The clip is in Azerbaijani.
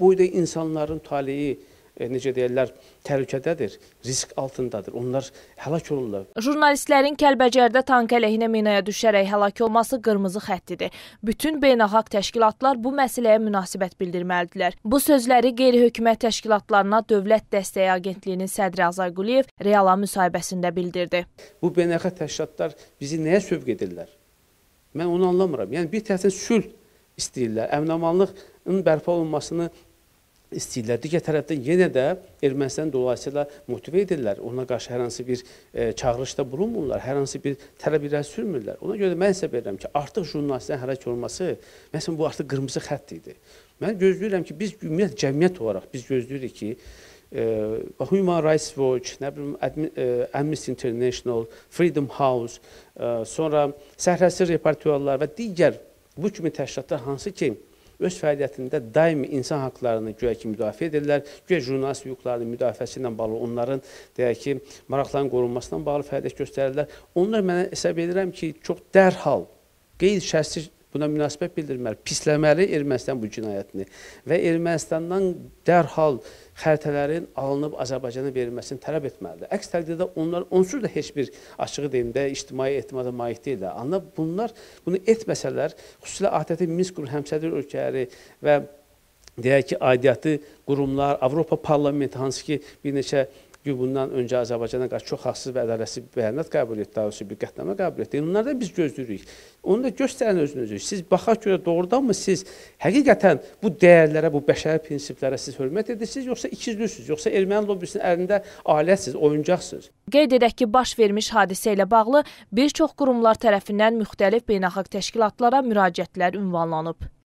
bu insanların taleyi e, necə deyirlər, təhlükədədir, risk altındadır. Onlar həlak olurlar. Jurnalistlərin Kəlbəcərdə tank əleyhinə minaya düşərək həlak olması qırmızı xəttidir. Bütün beynəlxalq təşkilatlar bu məsələyə münasibət bildirməlidirlər. Bu sözləri qeyri-hökumət təşkilatlarına Dövlət Dəstəyi Agentliyinin sədri Azay Quliyev Reala müsahibəsində bildirdi. Bu beynəlxalq təşkilatlar bizi nəyə sövq edirlər? Mən onu anlamıram. Yəni bir tərəfdən sülh istəyirlər, əminamanlıq bərpa olunmasını istəyirlər. Digər tərəfdən yenə də Ermənistan dolayısıyla motivə edirlər. Ona qarşı hər hansı bir e, çağırışda bulunmurlar, hər hansı bir tələb irəli sürmürlər. Ona görə də mən hesab edirəm ki, artıq jurnalistlərin hərəkət olması, məsələn, bu artıq qırmızı xətt idi. Mən gözləyirəm ki, biz ümumiyyət cəmiyyət olaraq biz gözləyirik ki, e, Human Rights Watch, nə bilim, Admi, e, Amnesty International, Freedom House, e, sonra Səhrəsi repertuarlar və digər bu kimi təşkilatlar hansı ki, öz fəaliyyətində daimi insan haqqlarını güya ki, müdafiə edirlər, güya jurnalist hüquqlarının müdafiəsi ilə bağlı onların deyək ki, maraqlarının qorunmasından bağlı fəaliyyət göstərirlər. Onlar mənə hesab edirəm ki, çox dərhal qeyri-şərtsiz buna münasibət bildirməli, pisləməli Ermənistan bu cinayətini və Ermənistandan dərhal xəritələrin alınıb Azərbaycana verilməsini tələb etməlidir. Əks təqdirdə onlar onsuz da heç bir açığı deyim də ictimai etimada malik deyil. Anla bunlar bunu etməsələr, xüsusilə ATƏT-in Minsk qrup həmsədr ölkələri və deyək ki, aidiyyatı qurumlar, Avropa Parlamenti hansı ki, bir neçə Çünki bundan öncə Azərbaycana qarşı çox haqsız və ədalətsiz bəyanat qəbul etdi, daha doğrusu bir qətnamə qəbul etdi. Bunlardan biz gözləyirik. Onu da göstərin özünüzü. Siz baxaq görə doğrudanmı siz həqiqətən bu dəyərlərə, bu bəşəri prinsiplərə siz hörmət edirsiniz, yoxsa ikizlüsünüz, yoxsa erməni lobbisinin əlində alətsiniz, oyuncaqsınız? Qeyd edək ki, baş vermiş hadisə ilə bağlı bir çox qurumlar tərəfindən müxtəlif beynəlxalq təşkilatlara müraciətlər ünvanlanıb.